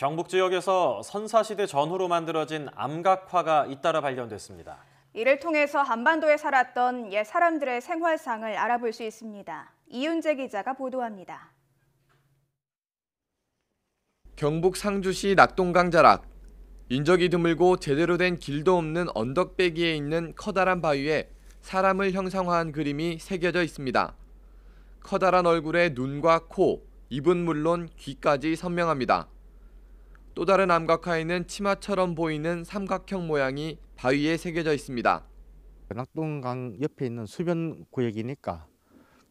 경북 지역에서 선사시대 전후로 만들어진 암각화가 잇따라 발견됐습니다. 이를 통해서 한반도에 살았던 옛 사람들의 생활상을 알아볼 수 있습니다. 이윤재 기자가 보도합니다. 경북 상주시 낙동강 자락. 인적이 드물고 제대로 된 길도 없는 언덕 빼기에 있는 커다란 바위에 사람을 형상화한 그림이 새겨져 있습니다. 커다란 얼굴에 눈과 코, 입은 물론 귀까지 선명합니다. 또 다른 암각화에는 치마처럼 보이는 삼각형 모양이 바위에 새겨져 있습니다. 낙동강 옆에 있는 수변 구역이니까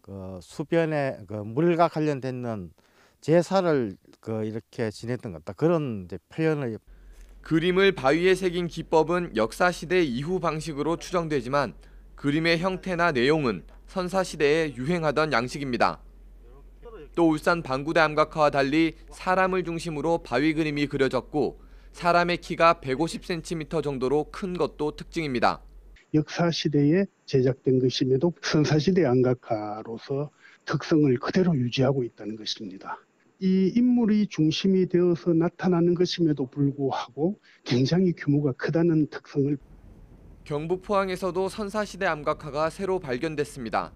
그 수변에 그 물과 관련된 제사를 그 이렇게 지냈던 것다 그런 표현을 그림을 바위에 새긴 기법은 역사 시대 이후 방식으로 추정되지만 그림의 형태나 내용은 선사 시대에 유행하던 양식입니다. 또 울산 방구대 암각화와 달리 사람을 중심으로 바위 그림이 그려졌고 사람의 키가 150cm 정도로 큰 것도 특징입니다. 역사 시대에 제작된 것임에도 선사시대 암각화로서 특성을 그대로 유지하고 있다는 것입니다. 이 인물이 중심이 되어서 나타나는 것임에도 불구하고 굉장히 규모가 크다는 특성을 경북 포항에서도 선사시대 암각화가 새로 발견됐습니다.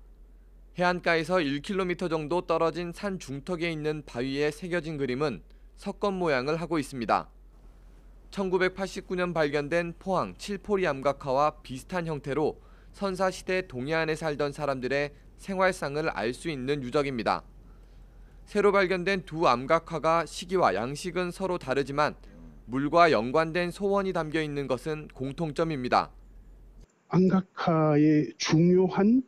해안가에서 1km 정도 떨어진 산 중턱에 있는 바위에 새겨진 그림은 석권 모양을 하고 있습니다. 1989년 발견된 포항 칠포리 암각화와 비슷한 형태로 선사시대 동해안에 살던 사람들의 생활상을 알 수 있는 유적입니다. 새로 발견된 두 암각화가 시기와 양식은 서로 다르지만 물과 연관된 소원이 담겨 있는 것은 공통점입니다. 암각화의 중요한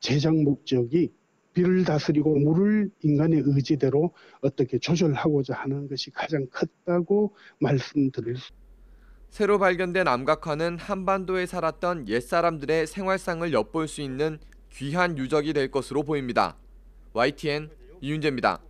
제작 목적이 비를 다스리고 물을 인간의 의지대로 어떻게 조절하고자 하는 것이 가장 컸다고 말씀드릴 수 새로 발견된 암각화는 한반도에 살았던 옛사람들의 생활상을 엿볼 수 있는 귀한 유적이 될 것으로 보입니다. YTN 이윤재입니다.